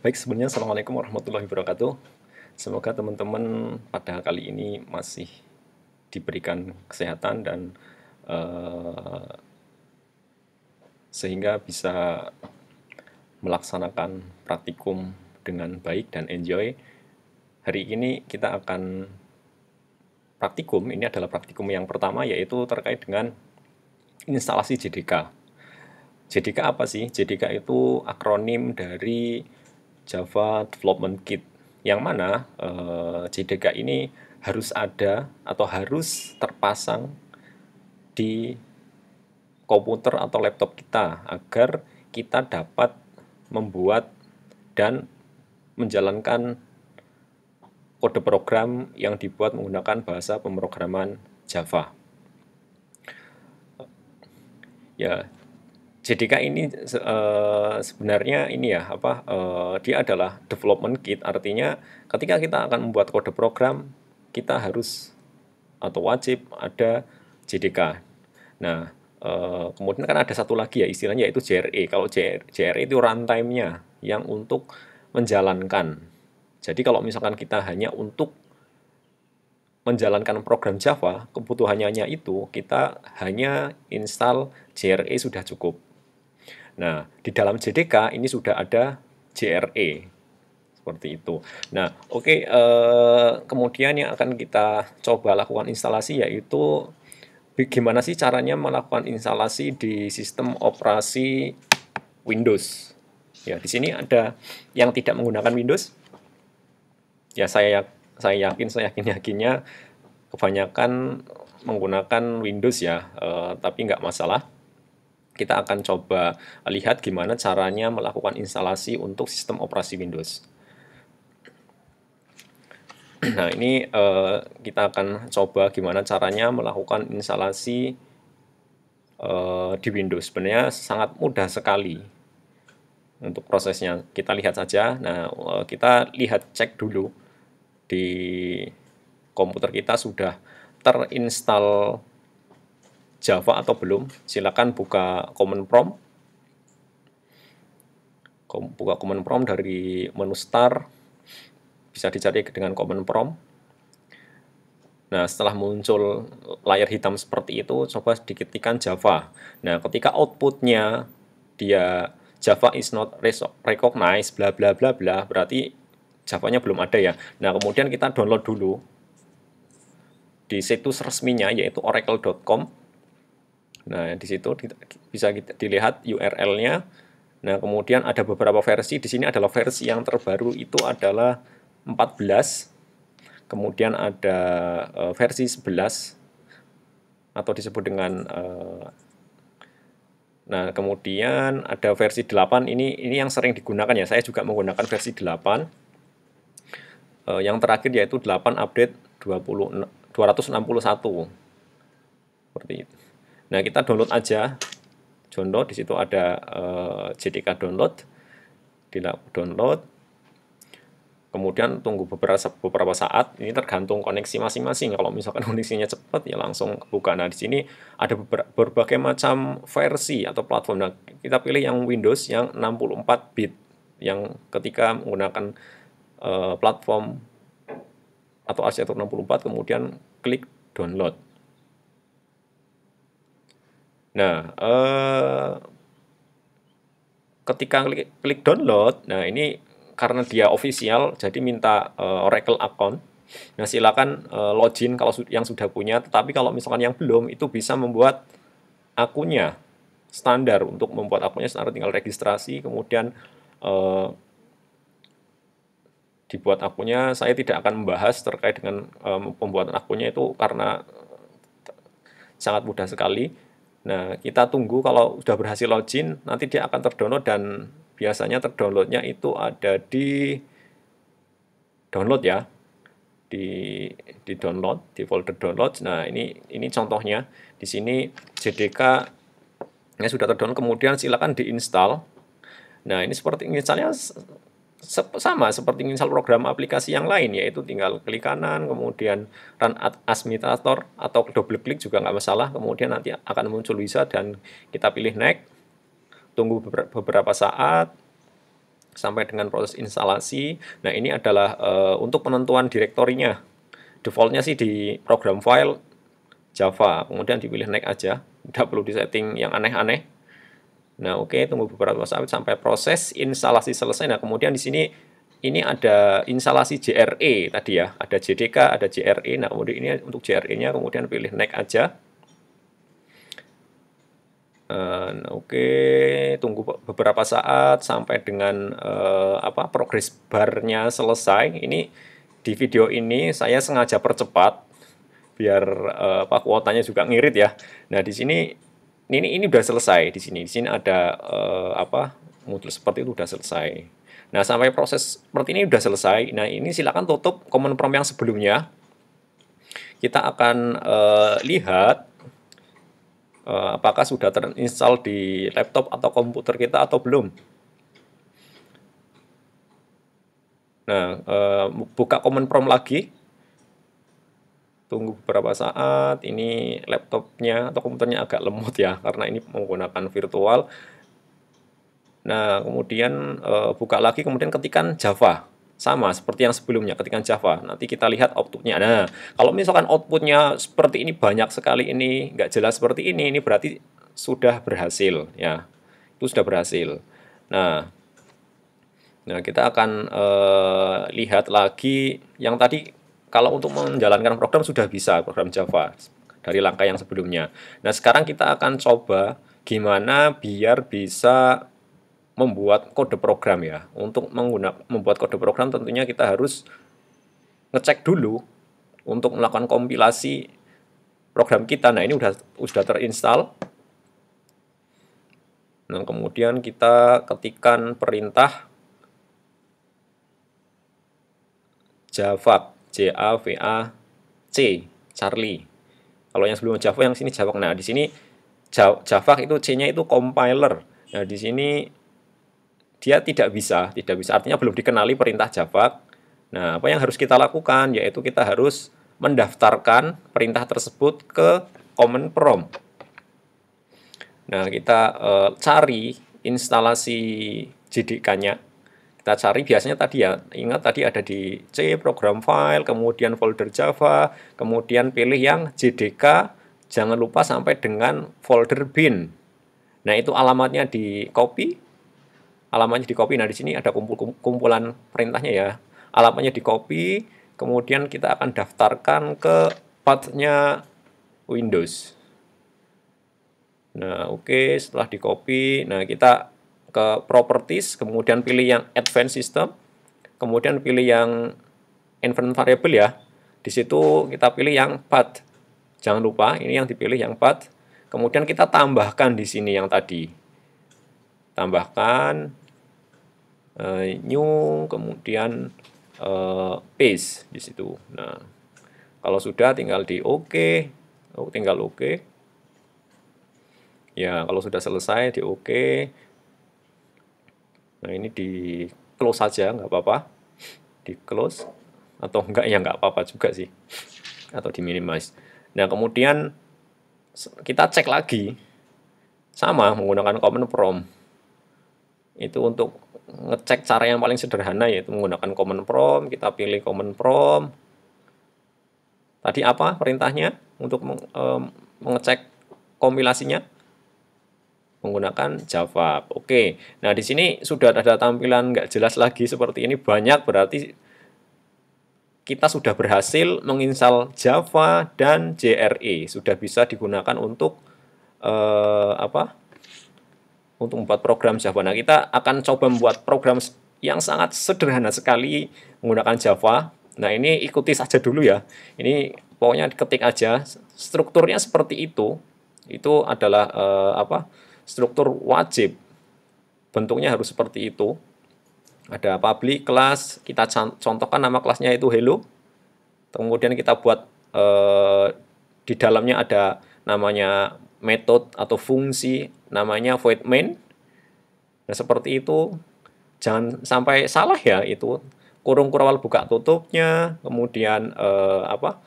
Baik, sebenarnya Assalamualaikum warahmatullahi wabarakatuh. Semoga teman-teman pada kali ini masih diberikan kesehatan dan uh, sehingga bisa melaksanakan praktikum dengan baik dan enjoy. Hari ini kita akan praktikum, ini adalah praktikum yang pertama yaitu terkait dengan instalasi JDK. JDK apa sih? JDK itu akronim dari Java Development Kit yang mana uh, eh, JDK ini harus ada atau harus terpasang di komputer atau laptop kita agar kita dapat membuat dan menjalankan kode program yang dibuat menggunakan bahasa pemrograman Java. Ya, JDK ini uh, sebenarnya ini ya apa uh, dia adalah development kit artinya ketika kita akan membuat kode program kita harus atau wajib ada JDK. Nah uh, kemudian kan ada satu lagi ya istilahnya yaitu JRE. Kalau JRE itu runtime-nya yang untuk menjalankan. Jadi kalau misalkan kita hanya untuk menjalankan program Java, kebutuhannya itu kita hanya install JRE sudah cukup. Nah, di dalam JDK ini sudah ada JRE seperti itu. Nah, oke okay, eh, kemudian yang akan kita coba lakukan instalasi yaitu bagaimana sih caranya melakukan instalasi di sistem operasi Windows. Ya, di sini ada yang tidak menggunakan Windows. Ya, saya saya yakin saya yakin yakinnya kebanyakan menggunakan Windows ya, eh, tapi nggak masalah kita akan coba lihat gimana caranya melakukan instalasi untuk sistem operasi Windows. Nah, ini uh, kita akan coba gimana caranya melakukan instalasi uh, di Windows. Sebenarnya sangat mudah sekali untuk prosesnya. Kita lihat saja. Nah, uh, kita lihat cek dulu di komputer kita sudah terinstall Java atau belum, silakan buka command prompt. Buka command prompt dari menu start, bisa dicari dengan command prompt. Nah, setelah muncul layar hitam seperti itu, coba diketikkan Java. Nah, ketika outputnya dia Java is not recognized, bla bla bla bla, berarti Java nya belum ada ya. Nah, kemudian kita download dulu di situs resminya yaitu oracle.com Nah, di situ bisa kita dilihat URL-nya. Nah, kemudian ada beberapa versi. Di sini adalah versi yang terbaru itu adalah 14. Kemudian ada uh, versi 11 atau disebut dengan uh, Nah, kemudian ada versi 8 ini ini yang sering digunakan ya. Saya juga menggunakan versi 8. Uh, eh, yang terakhir yaitu 8 update 20 261. Seperti itu. Nah, kita download aja. download di situ ada uh, download download. Download. Kemudian tunggu beberapa beberapa saat. Ini tergantung koneksi masing-masing. Kalau misalkan koneksinya cepat ya langsung buka. Nah, di sini ada berbagai macam versi atau platform. Nah, kita pilih yang Windows yang 64 bit yang ketika menggunakan uh, platform atau arsitektur 64 kemudian klik download. Nah, eh, ketika klik, klik download, nah ini karena dia official, jadi minta eh, Oracle account. Nah, silakan eh, login kalau yang sudah punya, tetapi kalau misalkan yang belum itu bisa membuat akunnya standar untuk membuat akunnya standar tinggal registrasi kemudian eh, dibuat akunnya saya tidak akan membahas terkait dengan eh, pembuatan akunnya itu karena sangat mudah sekali Nah, kita tunggu kalau sudah berhasil login, nanti dia akan terdownload dan biasanya terdownloadnya itu ada di download ya. Di di download, di folder download. Nah, ini ini contohnya. Di sini JDK nya sudah terdownload, kemudian silakan diinstal. Nah, ini seperti misalnya sama seperti install program aplikasi yang lain yaitu tinggal klik kanan kemudian run administrator atau double klik juga nggak masalah kemudian nanti akan muncul wizard dan kita pilih next tunggu beberapa saat sampai dengan proses instalasi nah ini adalah e, untuk penentuan direktorinya defaultnya sih di program file Java kemudian dipilih next aja tidak perlu disetting yang aneh-aneh Nah, oke, okay, tunggu beberapa saat sampai proses instalasi selesai. Nah, kemudian di sini ini ada instalasi JRE tadi ya, ada JDK, ada JRE. Nah, kemudian ini untuk JRE-nya kemudian pilih next aja. Uh, oke, okay. tunggu beberapa saat sampai dengan uh, apa progres barnya selesai. Ini di video ini saya sengaja percepat biar uh, apa kuotanya juga ngirit ya. Nah, di sini ini ini udah selesai di sini. Di sini ada uh, apa modul seperti itu udah selesai. Nah, sampai proses seperti ini udah selesai. Nah, ini silakan tutup command prompt yang sebelumnya. Kita akan uh, lihat eh, apakah sudah terinstall di laptop atau komputer kita atau belum. Nah, buka command prompt lagi tunggu beberapa saat ini laptopnya atau komputernya agak lemot ya karena ini menggunakan virtual nah kemudian e, buka lagi kemudian ketikan Java sama seperti yang sebelumnya ketikan Java nanti kita lihat outputnya nah kalau misalkan outputnya seperti ini banyak sekali ini nggak jelas seperti ini ini berarti sudah berhasil ya itu sudah berhasil nah nah kita akan e, lihat lagi yang tadi kalau untuk menjalankan program sudah bisa program Java dari langkah yang sebelumnya. Nah, sekarang kita akan coba gimana biar bisa membuat kode program ya. Untuk menggunakan membuat kode program tentunya kita harus ngecek dulu untuk melakukan kompilasi program kita. Nah, ini sudah sudah terinstall. Nah, kemudian kita ketikkan perintah java J A V A C Charlie. Kalau yang sebelumnya Java yang sini Java. Nah, di sini Java itu C-nya itu compiler. Nah, di sini dia tidak bisa, tidak bisa. Artinya belum dikenali perintah Java. Nah, apa yang harus kita lakukan yaitu kita harus mendaftarkan perintah tersebut ke common prompt. Nah, kita e, cari instalasi JDK-nya kita cari biasanya tadi ya, ingat tadi ada di C, program file, kemudian folder Java, kemudian pilih yang JDK, jangan lupa sampai dengan folder bin. Nah, itu alamatnya di copy, alamatnya di copy. Nah, di sini ada kumpul kumpulan perintahnya ya. Alamatnya di copy, kemudian kita akan daftarkan ke pathnya Windows. Nah, oke, okay, setelah di copy, nah kita ke properties, kemudian pilih yang advanced system, kemudian pilih yang inventory variable ya. Di situ kita pilih yang path. Jangan lupa ini yang dipilih yang path. Kemudian kita tambahkan di sini yang tadi. Tambahkan uh, new kemudian uh, paste di situ. Nah, kalau sudah tinggal di oke, okay. oh, tinggal oke. Ya, kalau sudah selesai di oke. Nah ini di close saja nggak apa-apa, di close atau enggak ya nggak apa-apa juga sih, atau di minimize. Nah kemudian kita cek lagi sama menggunakan command prompt itu untuk ngecek cara yang paling sederhana yaitu menggunakan command prompt kita pilih command prompt tadi apa perintahnya untuk mengecek kompilasinya menggunakan Java. Oke, nah di sini sudah ada tampilan nggak jelas lagi seperti ini banyak berarti kita sudah berhasil menginstal Java dan JRE sudah bisa digunakan untuk eh, apa? Untuk membuat program Java. Nah kita akan coba membuat program yang sangat sederhana sekali menggunakan Java. Nah ini ikuti saja dulu ya. Ini pokoknya ketik aja strukturnya seperti itu. Itu adalah eh, apa? struktur wajib. Bentuknya harus seperti itu. Ada public kelas. kita contohkan nama kelasnya itu hello. Kemudian kita buat eh, di dalamnya ada namanya metode atau fungsi, namanya void main. Nah, seperti itu. Jangan sampai salah ya itu. Kurung kurawal buka tutupnya, kemudian eh, apa?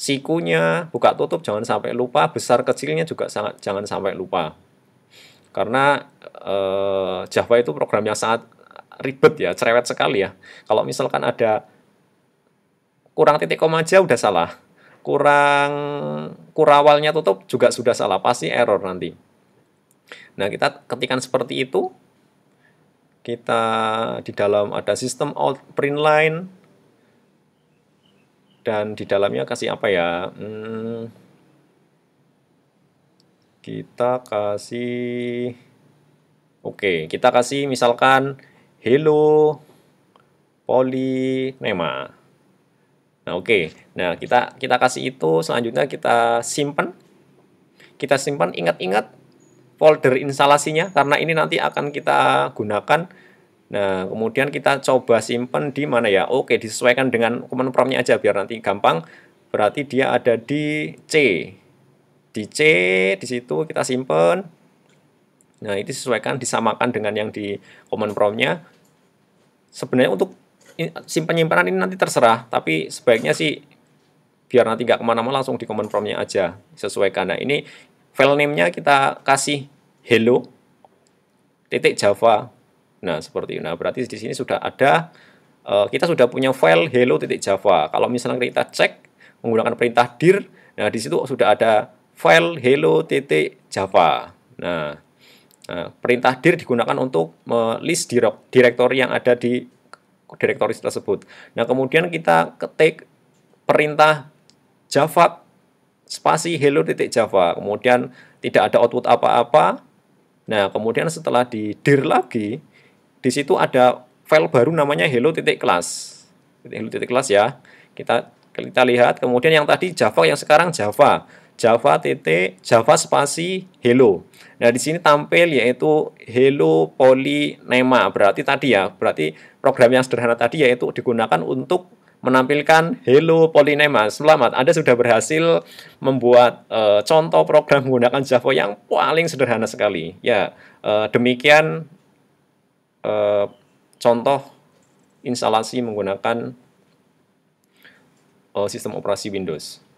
sikunya buka tutup jangan sampai lupa besar kecilnya juga sangat jangan sampai lupa karena eh, Java itu program yang sangat ribet ya, cerewet sekali ya. Kalau misalkan ada kurang titik koma aja udah salah. Kurang kurawalnya tutup juga sudah salah, pasti error nanti. Nah, kita ketikan seperti itu. Kita di dalam ada sistem out print line dan di dalamnya kasih apa ya? Hmm, kita kasih oke kita kasih misalkan hello polinema nah oke nah kita kita kasih itu selanjutnya kita simpan kita simpan ingat-ingat folder instalasinya karena ini nanti akan kita gunakan Nah, kemudian kita coba simpan di mana ya? Oke, disesuaikan dengan command promptnya aja biar nanti gampang. Berarti dia ada di C di C di situ kita simpen nah ini sesuaikan disamakan dengan yang di command promptnya sebenarnya untuk simpan simpanan ini nanti terserah tapi sebaiknya sih biar nanti nggak kemana-mana langsung di command promptnya aja sesuaikan nah ini file name-nya kita kasih hello titik java nah seperti itu nah berarti di sini sudah ada eh, kita sudah punya file hello titik java kalau misalnya kita cek menggunakan perintah dir nah di situ sudah ada file hello.java. Nah, eh, perintah dir digunakan untuk list direktori yang ada di direktori tersebut. Nah, kemudian kita ketik perintah java spasi hello.java. Kemudian tidak ada output apa-apa. Nah, kemudian setelah di dir lagi, di situ ada file baru namanya hello.class. Hello.class ya. Kita kita lihat kemudian yang tadi Java yang sekarang Java java TT java spasi hello. Nah, di sini tampil yaitu hello poly polinema. Berarti tadi ya, berarti program yang sederhana tadi yaitu digunakan untuk menampilkan Hello Polinema. Selamat, Anda sudah berhasil membuat e, contoh program menggunakan Java yang paling sederhana sekali. Ya, e, demikian e, contoh instalasi menggunakan sistem operasi Windows.